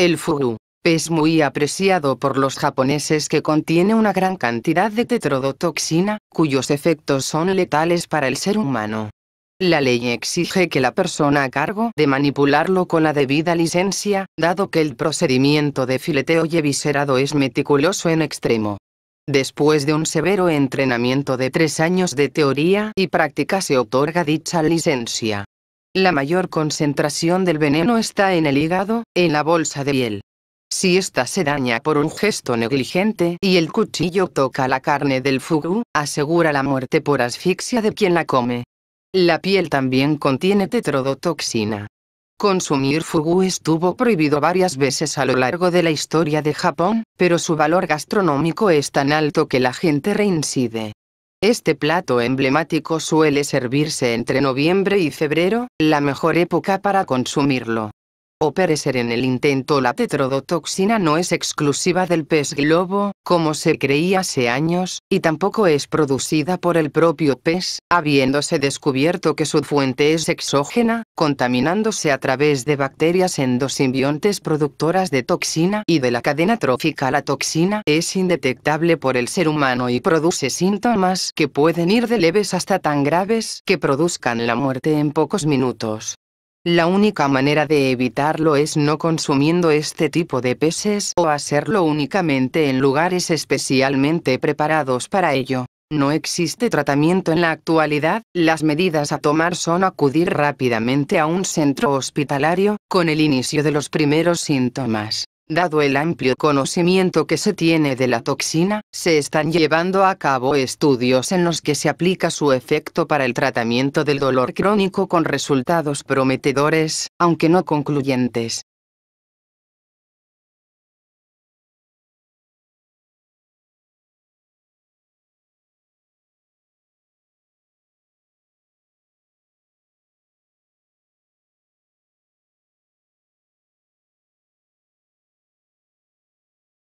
El furu es muy apreciado por los japoneses que contiene una gran cantidad de tetrodotoxina, cuyos efectos son letales para el ser humano. La ley exige que la persona a cargo de manipularlo con la debida licencia, dado que el procedimiento de fileteo y eviscerado es meticuloso en extremo. Después de un severo entrenamiento de tres años de teoría y práctica se otorga dicha licencia. La mayor concentración del veneno está en el hígado, en la bolsa de piel. Si ésta se daña por un gesto negligente y el cuchillo toca la carne del fugu, asegura la muerte por asfixia de quien la come. La piel también contiene tetrodotoxina. Consumir fugu estuvo prohibido varias veces a lo largo de la historia de Japón, pero su valor gastronómico es tan alto que la gente reincide. Este plato emblemático suele servirse entre noviembre y febrero, la mejor época para consumirlo o perecer en el intento. La tetrodotoxina no es exclusiva del pez globo, como se creía hace años, y tampoco es producida por el propio pez, habiéndose descubierto que su fuente es exógena, contaminándose a través de bacterias endosimbiontes productoras de toxina y de la cadena trófica. La toxina es indetectable por el ser humano y produce síntomas que pueden ir de leves hasta tan graves que produzcan la muerte en pocos minutos. La única manera de evitarlo es no consumiendo este tipo de peces o hacerlo únicamente en lugares especialmente preparados para ello. No existe tratamiento en la actualidad, las medidas a tomar son acudir rápidamente a un centro hospitalario, con el inicio de los primeros síntomas. Dado el amplio conocimiento que se tiene de la toxina, se están llevando a cabo estudios en los que se aplica su efecto para el tratamiento del dolor crónico con resultados prometedores, aunque no concluyentes.